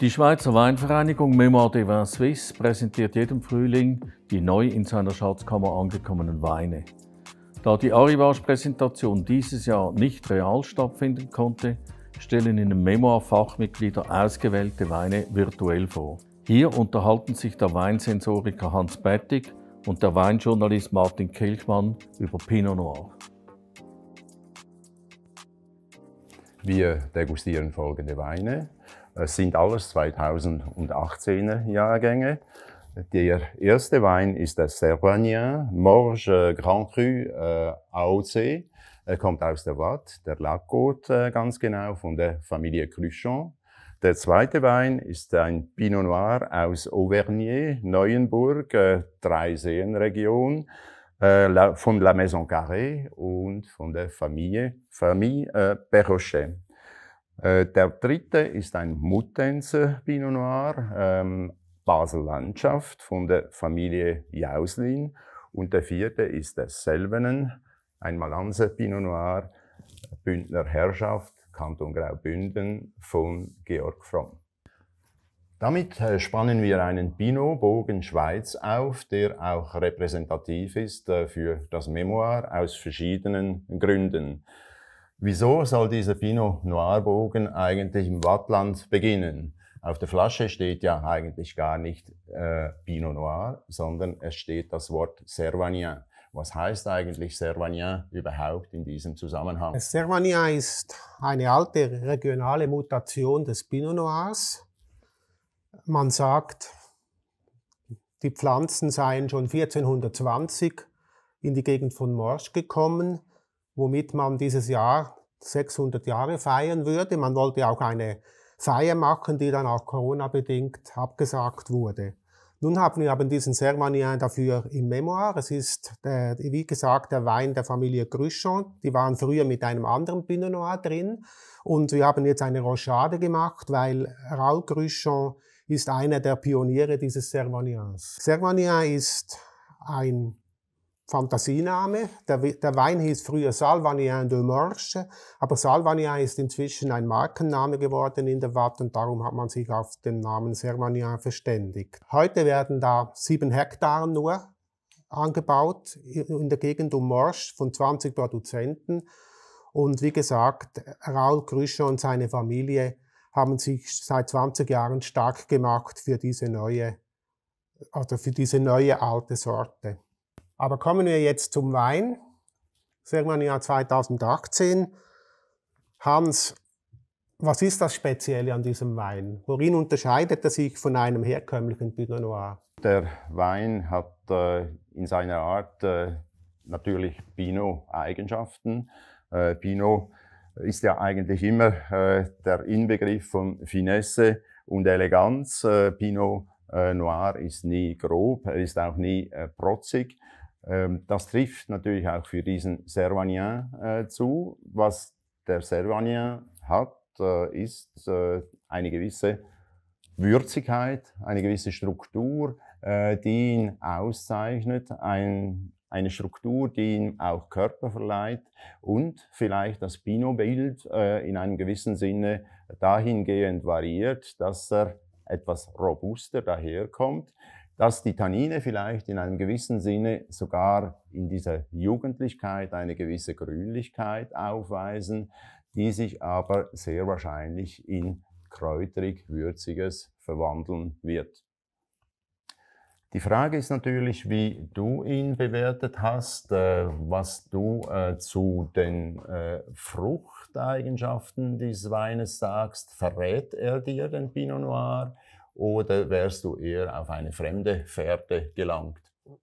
Die Schweizer Weinvereinigung Mémoire des Vins Suisse präsentiert jedem Frühling die neu in seiner Schatzkammer angekommenen Weine. Da die Arrivage-Präsentation dieses Jahr nicht real stattfinden konnte, stellen in dem Memoir Fachmitglieder ausgewählte Weine virtuell vor. Hier unterhalten sich der Weinsensoriker Hans Bettig und der Weinjournalist Martin Kelchmann über Pinot Noir. Wir degustieren folgende Weine. Es sind alles 2018er Jahrgänge. Der erste Wein ist der Cervagnin Morge Grand Cru äh, AOC. Er kommt aus der Watt, der Lacote äh, ganz genau, von der Familie Cruchon. Der zweite Wein ist ein Pinot Noir aus Auvergne, Neuenburg, äh, Dreiseenregion, äh, von La Maison Carré und von der Familie, Famille äh, Perrochet. Äh, der dritte ist ein Muttenser Pinot Noir, ähm, Basel Landschaft von der Familie Jauslin. Und der vierte ist der Selvenen, ein Malanser Pinot Noir, Bündner Herrschaft, Kanton Graubünden von Georg Fromm. Damit äh, spannen wir einen Pinot-Bogen Schweiz auf, der auch repräsentativ ist äh, für das Memoir aus verschiedenen Gründen. Wieso soll dieser Pinot Noir Bogen eigentlich im Wattland beginnen? Auf der Flasche steht ja eigentlich gar nicht äh, Pinot Noir, sondern es steht das Wort Servagnin. Was heißt eigentlich Servagnin überhaupt in diesem Zusammenhang? Servagnin ist eine alte regionale Mutation des Pinot Noirs. Man sagt, die Pflanzen seien schon 1420 in die Gegend von Morsch gekommen womit man dieses Jahr 600 Jahre feiern würde. Man wollte auch eine Feier machen, die dann auch Corona-bedingt abgesagt wurde. Nun haben wir aber diesen Servagnin dafür im Memoir. Es ist, äh, wie gesagt, der Wein der Familie Gruchon. Die waren früher mit einem anderen Pinot Noir drin. Und wir haben jetzt eine Rochade gemacht, weil Raoul Gruchon ist einer der Pioniere dieses Servagnins. Servagnin ist ein Fantasiename. Der, der Wein hieß früher Salvanien de Morche, aber Salvanien ist inzwischen ein Markenname geworden in der Watt und darum hat man sich auf den Namen Sermanien verständigt. Heute werden da sieben Hektar nur angebaut in der Gegend um Morsch von 20 Produzenten. Und wie gesagt, Raoul Krüscher und seine Familie haben sich seit 20 Jahren stark gemacht für diese neue, oder für diese neue alte Sorte. Aber kommen wir jetzt zum Wein. Das ist irgendwann im Jahr 2018. Hans, was ist das Spezielle an diesem Wein? Worin unterscheidet er sich von einem herkömmlichen Pinot Noir? Der Wein hat äh, in seiner Art äh, natürlich Pinot-Eigenschaften. Äh, Pinot ist ja eigentlich immer äh, der Inbegriff von Finesse und Eleganz. Äh, Pinot äh, Noir ist nie grob, er ist auch nie protzig. Ähm, das trifft natürlich auch für diesen Servanien äh, zu. Was der Servanien hat, äh, ist äh, eine gewisse Würzigkeit, eine gewisse Struktur, äh, die ihn auszeichnet, ein, eine Struktur, die ihm auch Körper verleiht und vielleicht das Pinot-Bild äh, in einem gewissen Sinne dahingehend variiert, dass er etwas robuster daherkommt dass die Tannine vielleicht in einem gewissen Sinne sogar in dieser Jugendlichkeit eine gewisse Grünlichkeit aufweisen, die sich aber sehr wahrscheinlich in kräutrig-würziges verwandeln wird. Die Frage ist natürlich, wie du ihn bewertet hast, äh, was du äh, zu den äh, Fruchteigenschaften dieses Weines sagst. Verrät er dir den Pinot Noir? Oder wärst du eher auf eine fremde Fährte gelangt?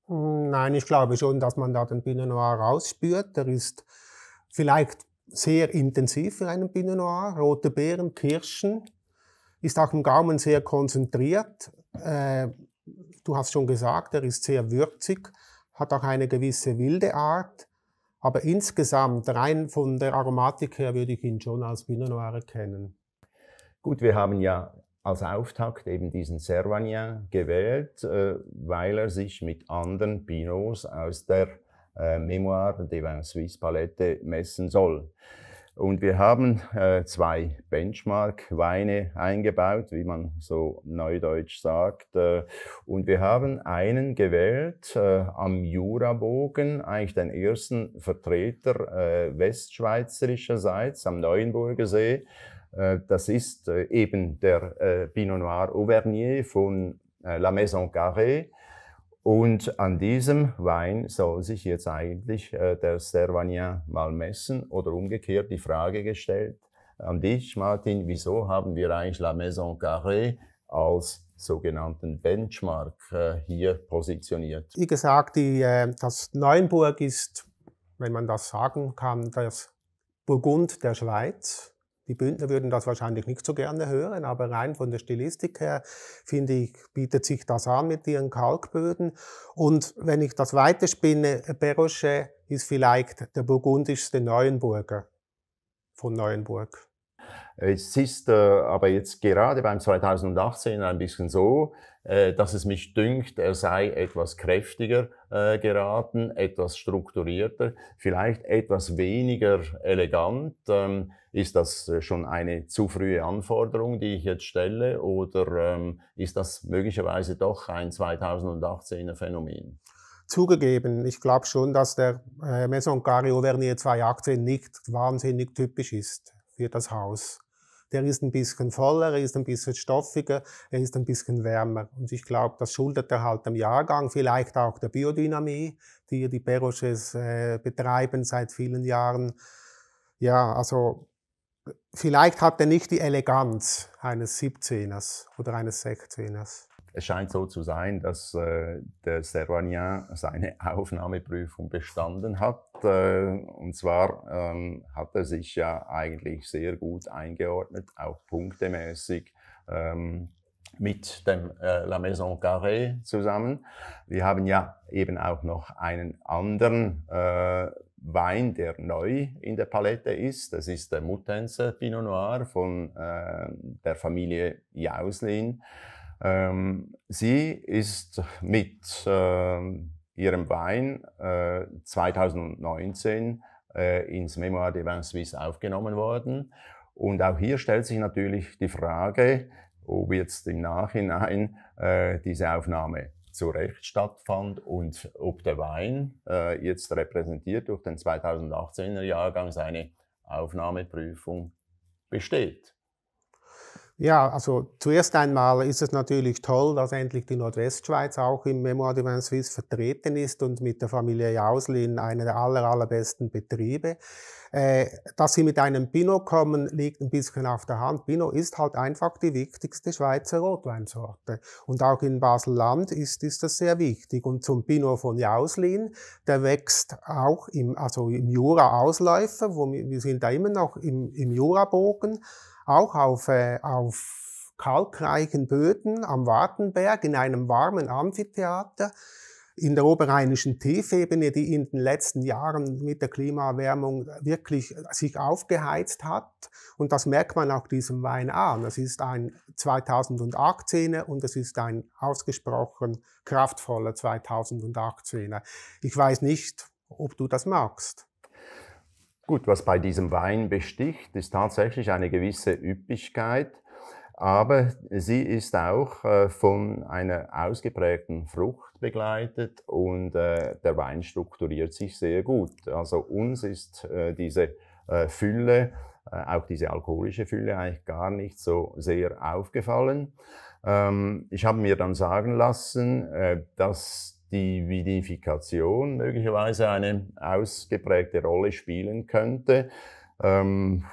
Nein, ich glaube schon, dass man da den Pinot Noir rausspürt. Der ist vielleicht sehr intensiv für einen Pinot Noir. Rote Beeren, Kirschen, ist auch im Gaumen sehr konzentriert. Äh, du hast schon gesagt, er ist sehr würzig, hat auch eine gewisse wilde Art. Aber insgesamt, rein von der Aromatik her, würde ich ihn schon als Pinot Noir erkennen. Gut, wir haben ja als Auftakt eben diesen Servagnin gewählt, äh, weil er sich mit anderen Pinots aus der äh, Memoire de Vin Suisse Palette messen soll. Und wir haben äh, zwei Benchmark-Weine eingebaut, wie man so neudeutsch sagt. Äh, und wir haben einen gewählt äh, am Jurabogen, eigentlich den ersten Vertreter äh, westschweizerischerseits am Neuenburgersee. Äh, das ist äh, eben der äh, Pinot Noir Auvernier von La Maison Carré. Und an diesem Wein soll sich jetzt eigentlich der Cervagnin mal messen oder umgekehrt die Frage gestellt an dich, Martin, wieso haben wir eigentlich La Maison Carré als sogenannten Benchmark hier positioniert? Wie gesagt, die, das Neuenburg ist, wenn man das sagen kann, das Burgund der Schweiz. Die Bündner würden das wahrscheinlich nicht so gerne hören, aber rein von der Stilistik her, finde ich, bietet sich das an mit ihren Kalkböden. Und wenn ich das weiterspinne, Berochet ist vielleicht der burgundischste Neuenburger von Neuenburg. Äh, es ist äh, aber jetzt gerade beim 2018 ein bisschen so, äh, dass es mich dünkt, er sei etwas kräftiger äh, geraten, etwas strukturierter, vielleicht etwas weniger elegant. Ähm, ist das schon eine zu frühe Anforderung, die ich jetzt stelle, oder ähm, ist das möglicherweise doch ein 2018er Phänomen? zugegeben, ich glaube schon, dass der äh, Maison Cario Vernier 2018 nicht wahnsinnig typisch ist für das Haus. Der ist ein bisschen voller, er ist ein bisschen stoffiger, er ist ein bisschen wärmer. Und ich glaube, das schuldet er halt dem Jahrgang, vielleicht auch der Biodynamie, die die Perroches äh, betreiben seit vielen Jahren. Ja, also vielleicht hat er nicht die Eleganz eines 17ers oder eines 16ers. Es scheint so zu sein, dass äh, der Servagnin seine Aufnahmeprüfung bestanden hat. Äh, und zwar ähm, hat er sich ja eigentlich sehr gut eingeordnet, auch punktemäßig. Ähm, mit dem äh, La Maison Carré zusammen. Wir haben ja eben auch noch einen anderen äh, Wein, der neu in der Palette ist. Das ist der Mutenser Pinot Noir von äh, der Familie Jauslin. Ähm, sie ist mit äh, ihrem Wein äh, 2019 äh, ins Memoir de Vin Suisse aufgenommen worden. Und auch hier stellt sich natürlich die Frage, ob jetzt im Nachhinein äh, diese Aufnahme zu Recht stattfand und ob der Wein, äh, jetzt repräsentiert durch den 2018er Jahrgang, seine Aufnahmeprüfung besteht. Ja, also zuerst einmal ist es natürlich toll, dass endlich die Nordwestschweiz auch im Memoir de Vin Suisse vertreten ist und mit der Familie Jauslin einer der aller, allerbesten Betriebe. Äh, dass sie mit einem Pinot kommen, liegt ein bisschen auf der Hand. Pinot ist halt einfach die wichtigste Schweizer Rotweinsorte. Und auch in Basel-Land ist, ist das sehr wichtig. Und zum Pinot von Jauslin, der wächst auch im, also im Jura-Ausläufer, wir, wir sind da immer noch im, im jura bogen auch auf, äh, auf kalkreichen Böden am Wartenberg in einem warmen Amphitheater in der oberrheinischen Tiefebene, die in den letzten Jahren mit der Klimaerwärmung wirklich sich aufgeheizt hat. Und das merkt man auch diesem Wein an. Es ist ein 2018er und es ist ein ausgesprochen kraftvoller 2018er. Ich weiß nicht, ob du das magst. Gut, was bei diesem Wein besticht, ist tatsächlich eine gewisse Üppigkeit, aber sie ist auch äh, von einer ausgeprägten Frucht begleitet und äh, der Wein strukturiert sich sehr gut. Also uns ist äh, diese Fülle, auch diese alkoholische Fülle eigentlich gar nicht so sehr aufgefallen. Ähm, ich habe mir dann sagen lassen, dass die Vidifikation möglicherweise eine ausgeprägte Rolle spielen könnte, ähm,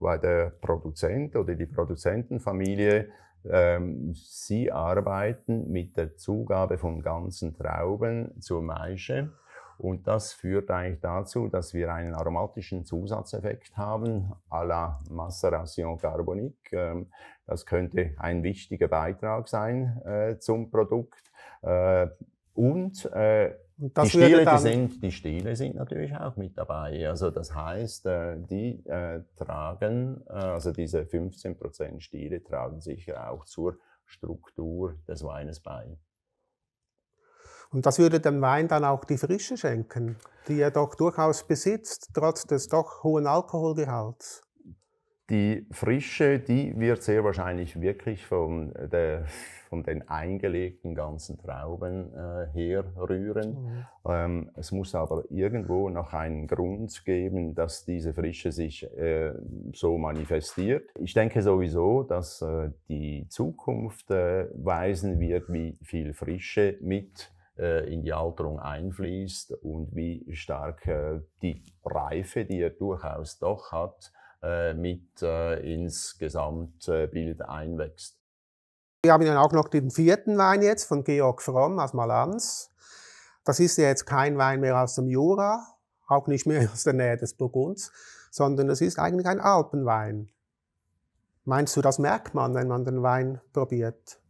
weil der Produzent oder die Produzentenfamilie, ähm, sie arbeiten mit der Zugabe von ganzen Trauben zur Maische. Und das führt eigentlich dazu, dass wir einen aromatischen Zusatzeffekt haben, à la Maceration Carbonique. Ähm, das könnte ein wichtiger Beitrag sein äh, zum Produkt. Äh, und, äh, und die, Stile, die, sind, die Stile sind natürlich auch mit dabei. Also das heißt, äh, die äh, tragen, äh, also diese 15% Stile tragen sicher auch zur Struktur des Weines bei. Und das würde dem Wein dann auch die Frische schenken, die er doch durchaus besitzt, trotz des doch hohen Alkoholgehalts. Die Frische, die wird sehr wahrscheinlich wirklich von, der, von den eingelegten ganzen Trauben äh, herrühren. Mhm. Ähm, es muss aber irgendwo noch einen Grund geben, dass diese Frische sich äh, so manifestiert. Ich denke sowieso, dass äh, die Zukunft äh, weisen wird, wie viel Frische mit äh, in die Alterung einfließt und wie stark äh, die Reife, die er durchaus doch hat, äh, mit äh, ins Gesamtbild einwächst. Wir haben dann auch noch den vierten Wein jetzt von Georg Fromm aus Malanz. Das ist ja jetzt kein Wein mehr aus dem Jura, auch nicht mehr aus der Nähe des Burgunds, sondern es ist eigentlich ein Alpenwein. Meinst du, das merkt man, wenn man den Wein probiert?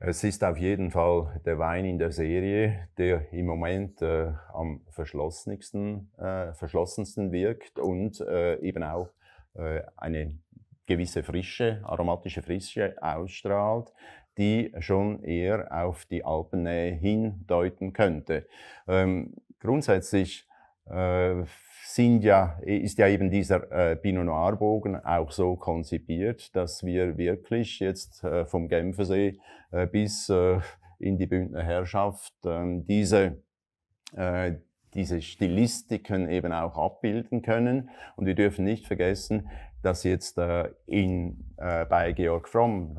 Es ist auf jeden Fall der Wein in der Serie, der im Moment äh, am verschlossensten, äh, verschlossensten wirkt und äh, eben auch äh, eine gewisse Frische, aromatische Frische ausstrahlt, die schon eher auf die Alpennähe hindeuten könnte. Ähm, grundsätzlich äh, sind ja, ist ja eben dieser äh, Pinot Noir Bogen auch so konzipiert, dass wir wirklich jetzt äh, vom Genfersee bis in die Bündner Herrschaft ähm, diese, diese Stilistiken eben auch abbilden können. Und wir dürfen nicht vergessen, dass jetzt in, bei Georg Fromm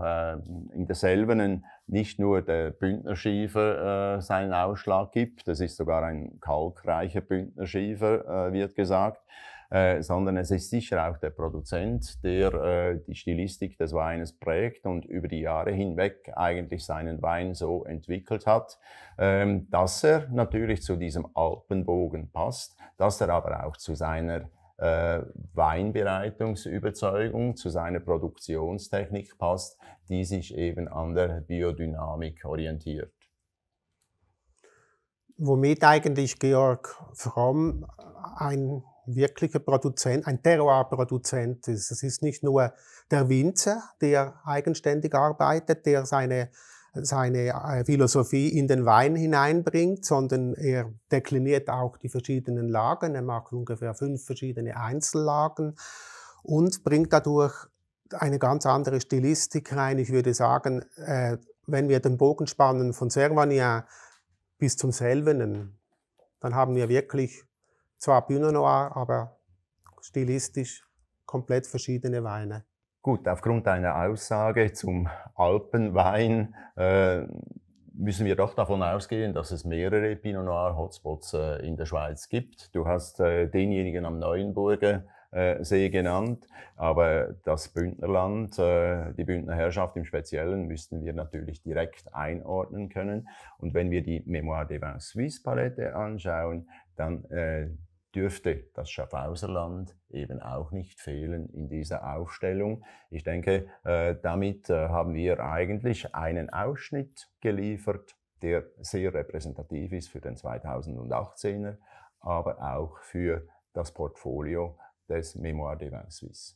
in derselben nicht nur der Bündnerschiefer äh, seinen Ausschlag gibt, das ist sogar ein kalkreicher Bündnerschiefer, äh, wird gesagt, äh, sondern es ist sicher auch der Produzent, der äh, die Stilistik des Weines prägt und über die Jahre hinweg eigentlich seinen Wein so entwickelt hat, ähm, dass er natürlich zu diesem Alpenbogen passt, dass er aber auch zu seiner äh, Weinbereitungsüberzeugung zu seiner Produktionstechnik passt, die sich eben an der Biodynamik orientiert. Womit eigentlich Georg Fromm ein wirklicher Produzent, ein Terroir-Produzent ist. Es ist nicht nur der Winzer, der eigenständig arbeitet, der seine seine äh, Philosophie in den Wein hineinbringt, sondern er dekliniert auch die verschiedenen Lagen. Er macht ungefähr fünf verschiedene Einzellagen und bringt dadurch eine ganz andere Stilistik rein. Ich würde sagen, äh, wenn wir den Bogen spannen von Servagnin bis zum Selvenen, dann haben wir wirklich zwar Pinot Noir, aber stilistisch komplett verschiedene Weine. Gut, aufgrund deiner Aussage zum Alpenwein äh, müssen wir doch davon ausgehen, dass es mehrere Pinot Noir Hotspots äh, in der Schweiz gibt. Du hast äh, denjenigen am Neuenburger äh, See genannt, aber das Bündnerland, äh, die Bündnerherrschaft im Speziellen, müssten wir natürlich direkt einordnen können. Und wenn wir die Memoire des Vins Suisse Palette anschauen, dann äh, dürfte das Schaffhauserland eben auch nicht fehlen in dieser Aufstellung. Ich denke, äh, damit äh, haben wir eigentlich einen Ausschnitt geliefert, der sehr repräsentativ ist für den 2018er, aber auch für das Portfolio des Mémoire de Vin Suisse.